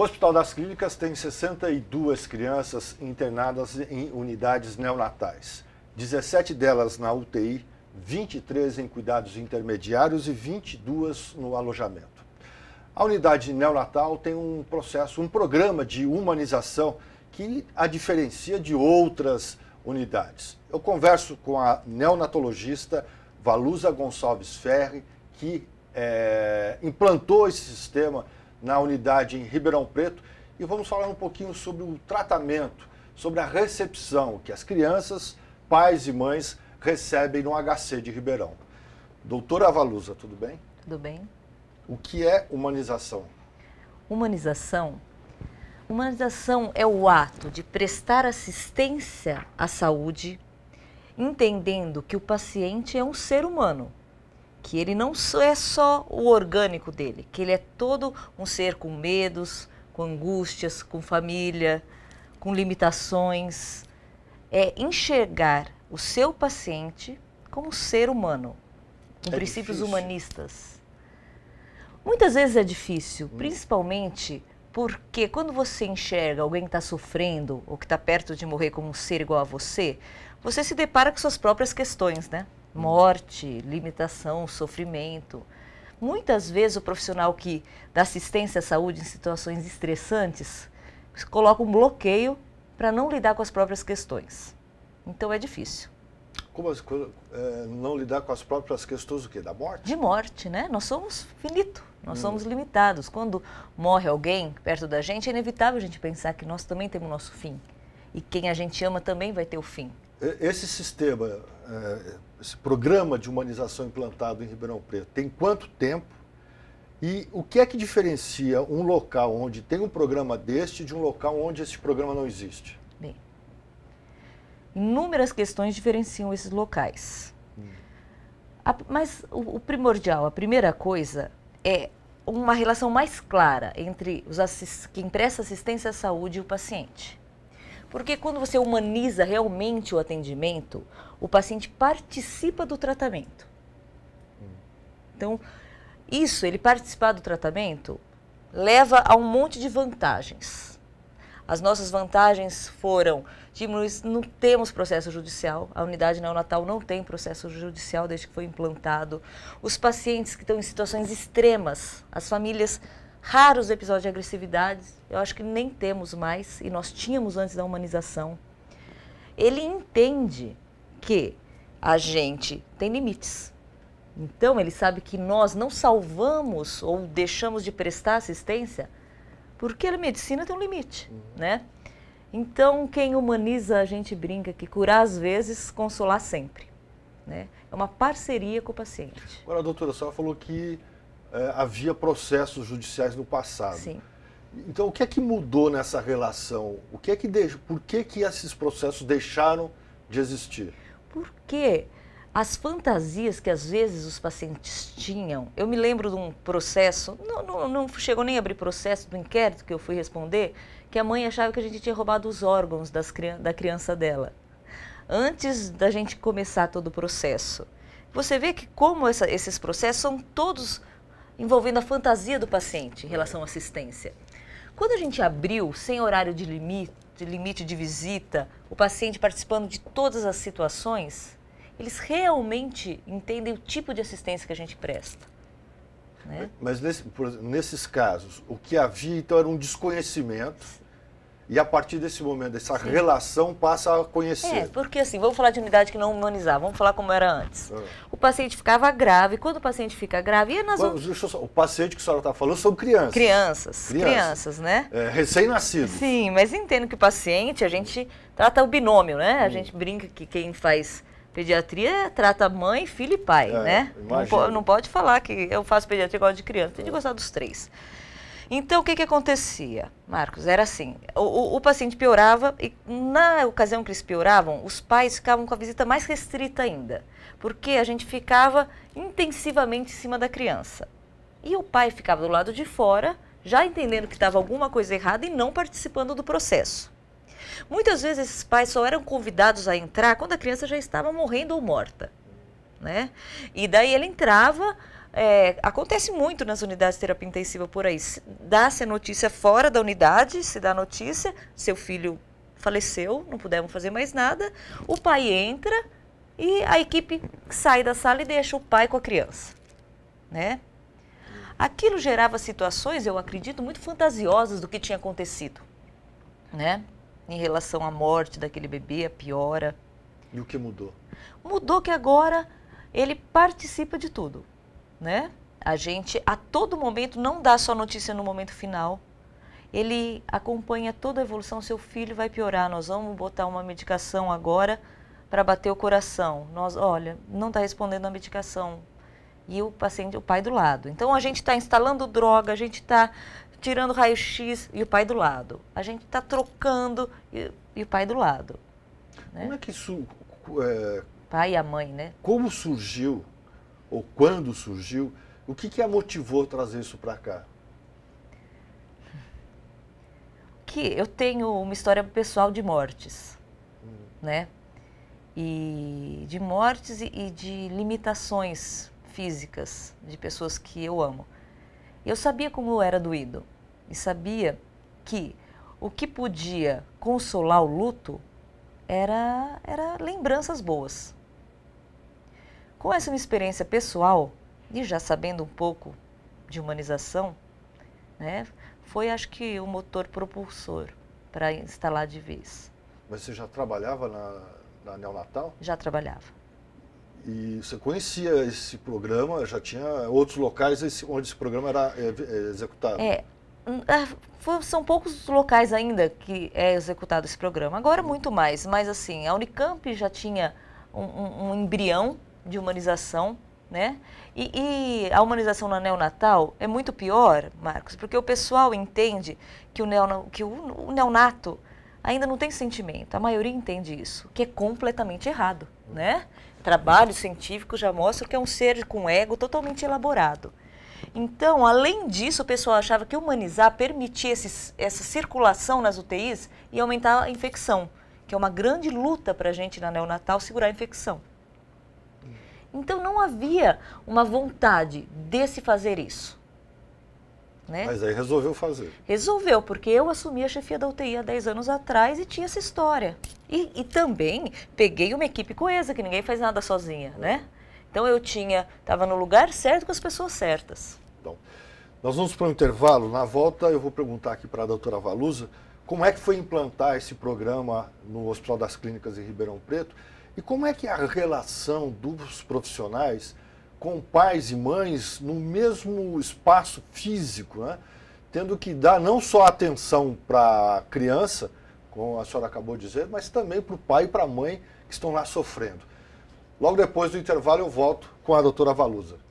O Hospital das Clínicas tem 62 crianças internadas em unidades neonatais, 17 delas na UTI, 23 em cuidados intermediários e 22 no alojamento. A unidade neonatal tem um processo, um programa de humanização que a diferencia de outras unidades. Eu converso com a neonatologista Valusa Gonçalves Ferri, que é, implantou esse sistema na unidade em Ribeirão Preto e vamos falar um pouquinho sobre o tratamento, sobre a recepção que as crianças, pais e mães recebem no HC de Ribeirão. Doutora Avalusa, tudo bem? Tudo bem. O que é humanização? Humanização. Humanização é o ato de prestar assistência à saúde, entendendo que o paciente é um ser humano que ele não é só o orgânico dele, que ele é todo um ser com medos, com angústias, com família, com limitações. É enxergar o seu paciente como ser humano, com é princípios difícil. humanistas. Muitas vezes é difícil, hum. principalmente porque quando você enxerga alguém que está sofrendo ou que está perto de morrer como um ser igual a você, você se depara com suas próprias questões, né? morte, limitação, sofrimento. Muitas vezes o profissional que dá assistência à saúde em situações estressantes coloca um bloqueio para não lidar com as próprias questões. Então é difícil. Como as, é, não lidar com as próprias questões do que da morte? De morte, né? Nós somos finito, nós hum. somos limitados. Quando morre alguém perto da gente, é inevitável a gente pensar que nós também temos o nosso fim e quem a gente ama também vai ter o fim. Esse sistema é, esse programa de humanização implantado em Ribeirão Preto? Tem quanto tempo? E o que é que diferencia um local onde tem um programa deste de um local onde esse programa não existe? Bem, inúmeras questões diferenciam esses locais. Hum. A, mas o, o primordial, a primeira coisa é uma relação mais clara entre os quem presta assistência à saúde e o paciente. Porque quando você humaniza realmente o atendimento, o paciente participa do tratamento. Então, isso, ele participar do tratamento, leva a um monte de vantagens. As nossas vantagens foram diminuir, não temos processo judicial, a unidade neonatal não tem processo judicial desde que foi implantado. Os pacientes que estão em situações extremas, as famílias raros episódios de agressividade, eu acho que nem temos mais, e nós tínhamos antes da humanização. Ele entende que a gente tem limites. Então, ele sabe que nós não salvamos ou deixamos de prestar assistência porque a medicina tem um limite, uhum. né? Então, quem humaniza, a gente brinca que curar às vezes, consolar sempre. Né? É uma parceria com o paciente. Agora, a doutora, só falou que é, havia processos judiciais no passado. Sim. Então, o que é que mudou nessa relação? O que é que deixa? Por que, que esses processos deixaram de existir? Porque as fantasias que às vezes os pacientes tinham. Eu me lembro de um processo, não, não, não chegou nem a abrir processo do inquérito que eu fui responder, que a mãe achava que a gente tinha roubado os órgãos das, da criança dela, antes da gente começar todo o processo. Você vê que como essa, esses processos são todos envolvendo a fantasia do paciente em relação à assistência. Quando a gente abriu, sem horário de limite, de limite de visita, o paciente participando de todas as situações, eles realmente entendem o tipo de assistência que a gente presta. Né? Mas nesse, por, nesses casos, o que havia então era um desconhecimento e a partir desse momento, essa Sim. relação passa a conhecer. É, porque assim, vamos falar de unidade que não humanizar, vamos falar como era antes. É. O paciente ficava grave, quando o paciente fica grave, nós vamos... só, o paciente que a senhora está falando são crianças. Crianças, crianças, crianças né? É, Recém-nascidos. Sim, mas entendo que o paciente, a gente trata o binômio, né? A hum. gente brinca que quem faz pediatria trata mãe, filho e pai, é, né? Não, não, pode falar que eu faço pediatria igual de criança, tem de gostar dos três. Então, o que, que acontecia, Marcos? Era assim, o, o, paciente piorava e na ocasião que eles pioravam, os pais ficavam com a visita mais restrita ainda, porque a gente ficava intensivamente em cima da criança. E o pai ficava do lado de fora, já entendendo que estava alguma coisa errada e não participando do processo. Muitas vezes esses pais só eram convidados a entrar quando a criança já estava morrendo ou morta, né? E daí ele entrava, é, acontece muito nas unidades de terapia intensiva por aí. Dá-se a notícia fora da unidade, se dá a notícia, seu filho faleceu, não pudemos fazer mais nada, o pai entra e a equipe sai da sala e deixa o pai com a criança, né? Aquilo gerava situações, eu acredito, muito fantasiosas do que tinha acontecido, né? Em relação à morte daquele bebê, a piora. E o que mudou? Mudou que agora ele participa de tudo né? A gente a todo momento não dá só notícia no momento final. Ele acompanha toda a evolução. Seu filho vai piorar. Nós vamos botar uma medicação agora para bater o coração. Nós, olha, não está respondendo a medicação. E o paciente, o pai do lado. Então a gente está instalando droga, a gente está tirando raio-x e o pai do lado. A gente está trocando e, e, o pai do lado. Né? Como é que isso. É... Pai e a mãe, né? Como surgiu ou quando surgiu, o que, que a motivou a trazer isso para cá? Que eu tenho uma história pessoal de mortes, hum. né? E de mortes e de limitações físicas de pessoas que eu amo. Eu sabia como eu era doído e sabia que o que podia consolar o luto era, era lembranças boas. Com essa experiência pessoal e já sabendo um pouco de humanização, né, foi acho que o motor propulsor para instalar de vez. Mas você já trabalhava na, na neonatal? Já trabalhava. E você conhecia esse programa, já tinha outros locais onde esse programa era é, é, executado? É, é são poucos locais ainda que é executado esse programa, agora muito mais, mas assim, a Unicamp já tinha um, um, um embrião de humanização, né? E, e a humanização na neonatal é muito pior, Marcos, porque o pessoal entende que o, neon, que o, o neonato ainda não tem sentimento. A maioria entende isso, que é completamente errado, né? Trabalhos científicos já mostram que é um ser com ego totalmente elaborado. Então, além disso, o pessoal achava que humanizar permitia esse, essa circulação nas UTIs e aumentar a infecção, que é uma grande luta para a gente na neonatal segurar a infecção. Então não havia uma vontade de se fazer isso. Né? Mas aí resolveu fazer. Resolveu, porque eu assumi a chefia da UTI há 10 anos atrás e tinha essa história. E, e também peguei uma equipe coesa, que ninguém faz nada sozinha, né? Então eu tinha, estava no lugar certo com as pessoas certas. Bom, nós vamos para um intervalo. Na volta eu vou perguntar aqui para a doutora Valusa como é que foi implantar esse programa no Hospital das Clínicas em Ribeirão Preto e como é que é a relação dos profissionais com pais e mães no mesmo espaço físico, né? tendo que dar não só atenção para a criança, como a senhora acabou de dizer, mas também para o pai e para a mãe que estão lá sofrendo. Logo depois do intervalo eu volto com a doutora Valusa.